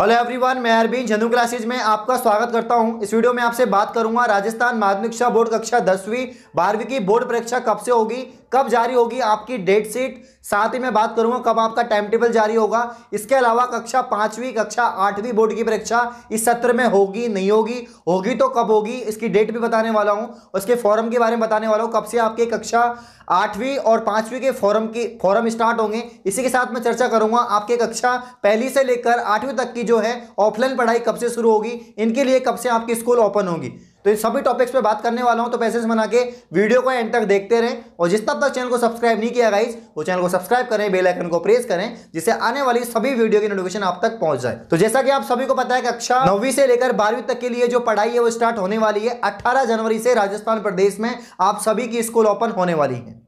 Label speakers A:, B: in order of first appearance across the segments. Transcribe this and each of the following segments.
A: hello everyone मैं अरबीन झंडू classes में आपका स्वागत करता हूं इस वीडियो में आपसे बात करूंगा राजस्थान माध्यमिक शिक्षा बोर्ड कक्षा दसवीं बारहवीं की बोर्ड परीक्षा कब से होगी कब जारी होगी आपकी डेट शीट साथ ही मैं बात करूंगा कब आपका टाइम टेबल जारी होगा इसके अलावा कक्षा पांचवी कक्षा आठवीं बोर्ड की परीक्षा इस सत्र में होगी नहीं होगी होगी तो कब होगी इसकी डेट भी बताने वाला हूं उसके फॉरम के बारे में बताने वाला हूं कब से आपके कक्षा आठवीं और पांचवी के फॉरम की फॉरम स्टार्ट होंगे इसी के साथ मैं चर्चा करूंगा आपके कक्षा पहली से लेकर आठवीं तक की जो है ऑफलाइन पढ़ाई कब से शुरू होगी इनके लिए कब से आपकी स्कूल ओपन होगी तो इन सभी टॉपिक्स पे बात करने वाला हूं तो पैसे बना के वीडियो को एंड तक देखते रहें और जिस तब तक चैनल को सब्सक्राइब नहीं किया गाइज वो चैनल को सब्सक्राइब करें बेल आइकन को प्रेस करें जिससे आने वाली सभी वीडियो की नोटिफिकेशन आप तक पहुंच जाए तो जैसा कि आप सभी को पता है कक्षा नौवीं से लेकर बारहवीं तक के लिए जो पढ़ाई है वो स्टार्ट होने वाली है अट्ठारह जनवरी से राजस्थान प्रदेश में आप सभी की स्कूल ओपन होने वाली है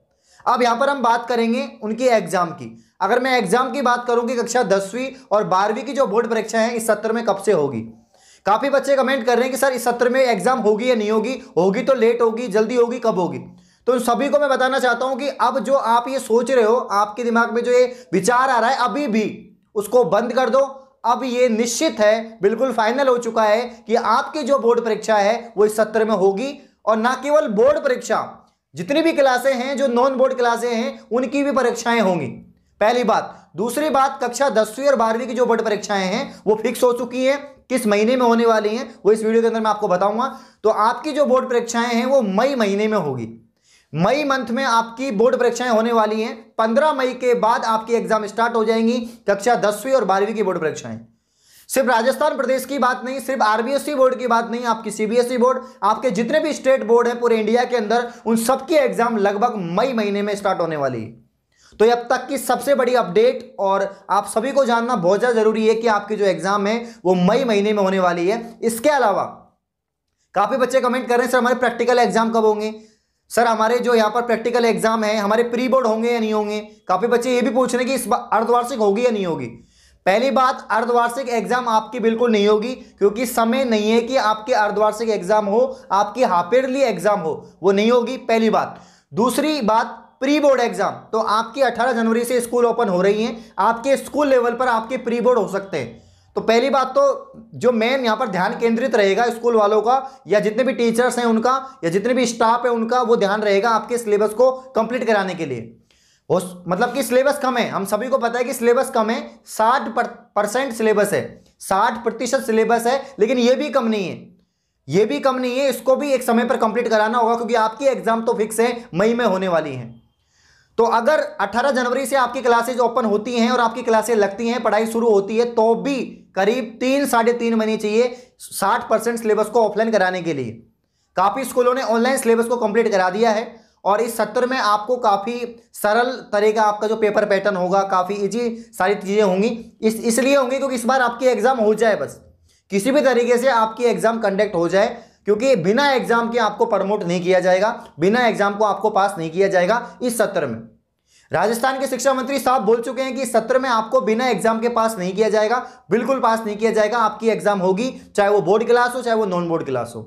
A: अब यहाँ पर हम बात करेंगे उनकी एग्जाम की अगर मैं एग्जाम की बात करूँ कि कक्षा दसवीं और बारहवीं की जो बोर्ड परीक्षा है इस सत्र में कब से होगी काफ़ी बच्चे कमेंट कर रहे हैं कि सर इस सत्र में एग्जाम होगी या नहीं होगी होगी तो लेट होगी जल्दी होगी कब होगी तो उन सभी को मैं बताना चाहता हूं कि अब जो आप ये सोच रहे हो आपके दिमाग में जो ये विचार आ रहा है अभी भी उसको बंद कर दो अब ये निश्चित है बिल्कुल फाइनल हो चुका है कि आपकी जो बोर्ड परीक्षा है वो इस सत्र में होगी और ना केवल बोर्ड परीक्षा जितनी भी क्लासें हैं जो नॉन बोर्ड क्लासें हैं उनकी भी परीक्षाएं होंगी पहली बात दूसरी बात कक्षा दसवीं और बारहवीं की जो बोर्ड परीक्षाएं हैं वो फिक्स हो चुकी है किस महीने में होने वाली हैं वो इस वीडियो के अंदर मैं आपको बताऊंगा तो आपकी जो बोर्ड परीक्षाएं हैं वो मई महीने में होगी मई मंथ में आपकी बोर्ड परीक्षाएं होने वाली हैं पंद्रह मई के बाद आपकी एग्जाम स्टार्ट हो जाएंगी कक्षा दसवीं और बारहवीं की बोर्ड परीक्षाएं सिर्फ राजस्थान प्रदेश की बात नहीं सिर्फ आरबीएससी बोर्ड की बात नहीं आपकी सीबीएसई बोर्ड आपके जितने भी स्टेट बोर्ड हैं पूरे इंडिया के अंदर उन सबकी एग्जाम लगभग मई महीने में स्टार्ट होने वाली है तो अब तक की सबसे बड़ी अपडेट और आप सभी को जानना बहुत ज़्यादा ज़रूरी है कि आपकी जो एग्ज़ाम है वो मई महीने में होने वाली है इसके अलावा काफ़ी बच्चे कमेंट कर रहे हैं सर हमारे प्रैक्टिकल एग्ज़ाम कब होंगे सर हमारे जो यहाँ पर प्रैक्टिकल एग्जाम है हमारे प्री बोर्ड होंगे या नहीं होंगे काफ़ी बच्चे ये भी पूछ रहे हैं कि इस बार अर्धवार्षिक होगी या नहीं होगी पहली बात अर्धवार्षिक एग्जाम आपकी बिल्कुल नहीं होगी क्योंकि समय नहीं है कि आपके अर्धवार्षिक एग्जाम हो आपकी हाफियरली एग्जाम हो वो नहीं होगी पहली बात दूसरी बात प्री बोर्ड एग्जाम तो आपकी 18 जनवरी से स्कूल ओपन हो रही हैं आपके स्कूल लेवल पर आपके प्री बोर्ड हो सकते हैं तो पहली बात तो जो मेन यहां पर ध्यान केंद्रित रहेगा स्कूल वालों का या जितने भी टीचर्स हैं उनका या जितने भी स्टाफ है उनका वो ध्यान रहेगा आपके सिलेबस को कंप्लीट कराने के लिए उस मतलब कि सिलेबस कम है हम सभी को पता है कि सिलेबस कम है साठ परसेंट सिलेबस है साठ प्रतिशत सिलेबस है लेकिन ये भी कम नहीं है ये भी कम नहीं है इसको भी एक समय पर कंप्लीट कराना होगा क्योंकि आपकी एग्जाम तो फिक्स है मई में होने वाली है तो अगर 18 जनवरी से आपकी क्लासेज ओपन होती हैं और आपकी क्लासेज लगती हैं पढ़ाई शुरू होती है तो भी करीब तीन साढ़े तीन महीने चाहिए 60 परसेंट सिलेबस को ऑफलाइन कराने के लिए काफ़ी स्कूलों ने ऑनलाइन सिलेबस को कंप्लीट करा दिया है और इस सत्र में आपको काफ़ी सरल तरह का आपका जो पेपर पैटर्न होगा काफ़ी इजी सारी चीज़ें होंगी इस इसलिए होंगी क्योंकि इस बार आपकी एग्ज़ाम हो जाए बस किसी भी तरीके से आपकी एग्ज़ाम कंडक्ट हो जाए क्योंकि बिना एग्जाम के आपको प्रमोट नहीं किया जाएगा बिना एग्जाम को आपको पास नहीं किया जाएगा इस सत्र में राजस्थान के शिक्षा मंत्री साहब बोल चुके हैं कि सत्र में आपको बिना एग्जाम के पास नहीं किया जाएगा बिल्कुल पास नहीं किया जाएगा आपकी एग्जाम होगी चाहे वो बोर्ड क्लास हो चाहे वो नॉन बोर्ड क्लास हो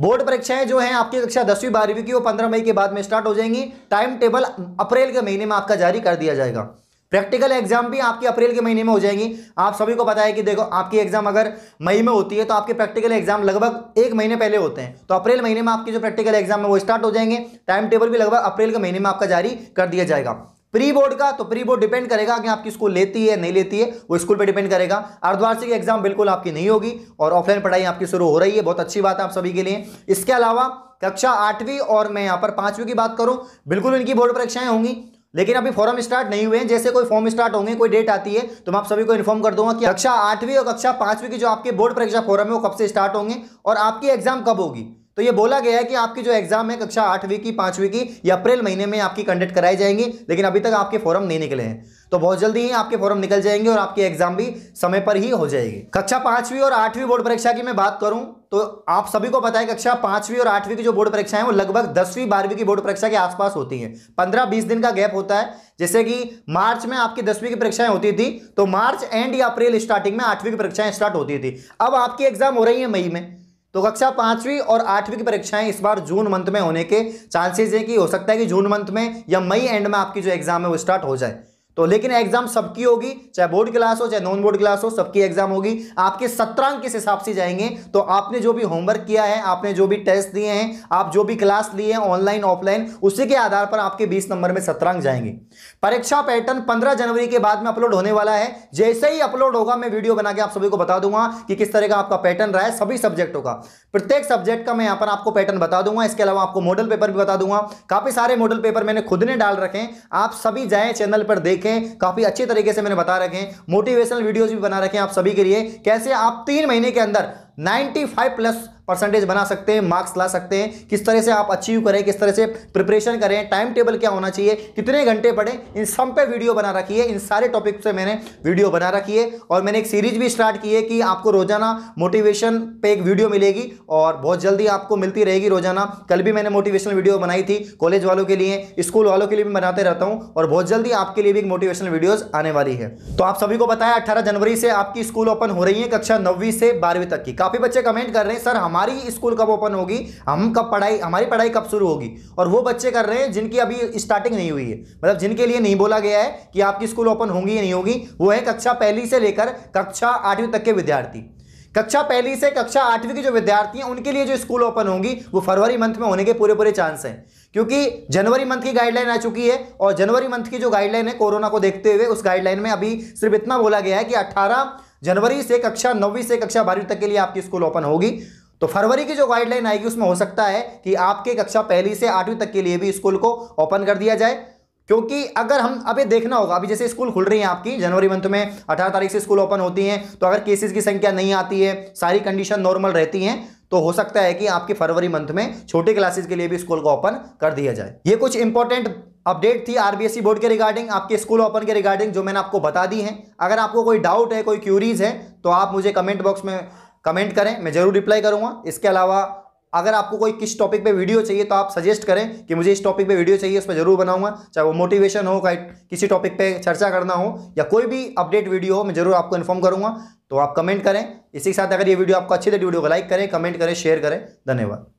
A: बोर्ड परीक्षाएं जो हैं आपकी कक्षा दसवीं बारहवीं की वो पंद्रह मई के बाद में स्टार्ट हो जाएंगी टाइम टेबल अप्रैल के महीने में आपका जारी कर दिया जाएगा प्रैक्टिकल एग्जाम भी आपकी अप्रैल के महीने में हो जाएंगी आप सभी को पता है कि देखो आपकी एग्जाम अगर मई में होती है तो आपके प्रैक्टिकल एग्जाम लगभग एक महीने पहले होते हैं तो अप्रैल महीने में आपके जो प्रैक्टिकल एग्जाम है वो स्टार्ट हो जाएंगे टाइम टेबल भी लगभग अप्रैल के महीने में आपका जारी कर दिया जाएगा प्री बोर्ड का तो प्री बोर्ड डिपेंड करेगा कि आपकी स्कूल लेती है नहीं लेती है वो स्कूल पे डिपेंड करेगा अर्धवार्षिक एग्जाम बिल्कुल आपकी नहीं होगी और ऑफलाइन पढ़ाई आपकी शुरू हो रही है बहुत अच्छी बात है आप सभी के लिए इसके अलावा कक्षा आठवीं और मैं यहाँ पर पांचवी की बात करूँ बिल्कुल इनकी बोर्ड परीक्षाएं होंगी लेकिन अभी फॉर्म स्टार्ट नहीं हुए हैं जैसे कोई फॉर्म स्टार्ट होंगे कोई डेट आती है तो मैं आप सभी को इन्फॉर्म कर दूंगा कि कक्षा आठवीं और कक्षा पांचवीं की जो आपके बोर्ड परीक्षा फॉरम है वो कब से स्टार्ट होंगे और आपकी एग्जाम कब होगी तो ये बोला गया है कि आपकी जो एग्जाम है कक्षा आठवीं की पांचवीं की या अप्रैल महीने में आपकी कंडक्ट कराई जाएंगी लेकिन अभी तक आपके फॉर्म नहीं निकले हैं तो बहुत जल्दी ही आपके फॉर्म निकल जाएंगे और आपकी एग्जाम भी समय पर ही हो जाएगी कक्षा पांचवी और आठवीं बोर्ड परीक्षा की मैं बात करूं तो आप सभी को पता है कक्षा पांचवी और आठवीं की जो बोर्ड परीक्षाएं वो लगभग दसवीं बारहवीं की बोर्ड परीक्षा के आसपास होती है पंद्रह बीस दिन का गैप होता है जैसे कि मार्च में आपकी दसवीं की परीक्षाएं होती थी तो मार्च एंड या अप्रैल स्टार्टिंग में आठवीं की परीक्षाएं स्टार्ट होती थी अब आपकी एग्जाम हो रही है मई में तो कक्षा पांचवी और आठवीं की परीक्षाएं इस बार जून मंथ में होने के चांसेस है कि हो सकता है कि जून मंथ में या मई एंड में आपकी जो एग्जाम है वो स्टार्ट हो जाए तो लेकिन एग्जाम सबकी होगी चाहे बोर्ड क्लास हो चाहे नॉन बोर्ड क्लास हो सबकी एग्जाम होगी आपके सत्रांक किस हिसाब से जाएंगे तो आपने जो भी होमवर्क किया है आपने जो भी टेस्ट दिए हैं आप जो भी क्लास लिए हैं ऑनलाइन ऑफलाइन उसी के आधार पर आपके बीस नंबर में सत्रांक जाएंगे परीक्षा पैटर्न पंद्रह जनवरी के बाद में अपलोड होने वाला है जैसे ही अपलोड होगा मैं वीडियो बना के आप सभी को बता दूंगा कि किस तरह का आपका पैटर्न रहा है सभी सब्जेक्टों का प्रत्येक सब्जेक्ट का मैं यहाँ पर आपको पैटर्न बता दूंगा इसके अलावा आपको मॉडल पेपर भी बता दूंगा काफी सारे मॉडल पेपर मैंने खुद ने डाल रखे हैं आप सभी जाए चैनल पर देख देखें काफ़ी अच्छे तरीके से मैंने बता रखे हैं मोटिवेशनल वीडियो भी बना रखे हैं आप सभी के लिए कैसे आप तीन महीने के अंदर 95 प्लस परसेंटेज बना सकते हैं मार्क्स ला सकते हैं किस तरह से आप अचीव करें किस तरह से प्रिपरेशन करें टाइम टेबल क्या होना चाहिए कितने घंटे पढ़ें इन सब पे वीडियो बना रखी है इन सारे टॉपिक से मैंने वीडियो बना रखी है और मैंने एक सीरीज भी स्टार्ट की है कि आपको रोजाना मोटिवेशन पे एक वीडियो मिलेगी और बहुत जल्दी आपको मिलती रहेगी रोजाना कल भी मैंने मोटिवेशनल वीडियो बनाई थी कॉलेज वालों के लिए स्कूल वालों के लिए भी बनाते रहता हूँ और बहुत जल्दी आपके लिए भी एक मोटिवेशनल वीडियोज आने वाली है तो आप सभी को बताया अट्ठारह जनवरी से आपकी स्कूल ओपन हो रही है कक्षा नौवीं से बारहवीं तक की काफी बच्चे कमेंट कर रहे हैं सर हम हमारी स्कूल कब ओपन होगी हम कब पढ़ाई हमारी पढ़ाई कब शुरू होगी और वो बच्चे कर रहे हैं जिनकी अभी स्टार्टिंग नहीं हुई है मतलब जिनके लिए नहीं बोला गया है कि आपकी स्कूल ओपन होंगी या नहीं होगी वो है कक्षा पहली से लेकर कक्षा आठवीं तक के विद्यार्थी कक्षा पहली से कक्षा आठवीं की जो विद्यार्थी हैं उनके लिए जो स्कूल ओपन होंगी वो फरवरी मंथ में होने के पूरे पूरे चांस हैं क्योंकि जनवरी मंथ की गाइडलाइन आ चुकी है और जनवरी मंथ की जो गाइडलाइन है कोरोना को देखते हुए उस गाइडलाइन में अभी सिर्फ इतना बोला गया है कि 18 जनवरी से कक्षा नौवीं से कक्षा बारहवीं तक के लिए आपकी स्कूल ओपन होगी तो फरवरी की जो गाइडलाइन आएगी उसमें हो सकता है कि आपके कक्षा पहली से आठवीं तक के लिए भी स्कूल को ओपन कर दिया जाए क्योंकि अगर हम अभी देखना होगा अभी जैसे स्कूल खुल रही हैं आपकी जनवरी मंथ में 18 तारीख से स्कूल ओपन होती हैं तो अगर केसेस की संख्या नहीं आती है सारी कंडीशन नॉर्मल रहती हैं तो हो सकता है कि आपकी फरवरी मंथ में छोटे क्लासेस के लिए भी स्कूल को ओपन कर दिया जाए ये कुछ इंपॉर्टेंट अपडेट थी आरबीएससी बोर्ड e के रिगार्डिंग आपके स्कूल ओपन के रिगार्डिंग जो मैंने आपको बता दी है अगर आपको कोई डाउट है कोई क्यूरीज है तो आप मुझे कमेंट बॉक्स में कमेंट करें मैं जरूर रिप्लाई करूँगा इसके अलावा अगर आपको कोई किस टॉपिक पे वीडियो चाहिए तो आप सजेस्ट करें कि मुझे इस टॉपिक पे वीडियो चाहिए उस पर जरूर बनाऊंगा चाहे वो मोटिवेशन हो किसी टॉपिक पे चर्चा करना हो या कोई भी अपडेट वीडियो हो मैं जरूर आपको इन्फॉर्म करूंगा तो आप कमेंट करें इसी के साथ अगर ये वीडियो आपको अच्छी लगी वीडियो को लाइक करें कमेंट करें शेयर करें धन्यवाद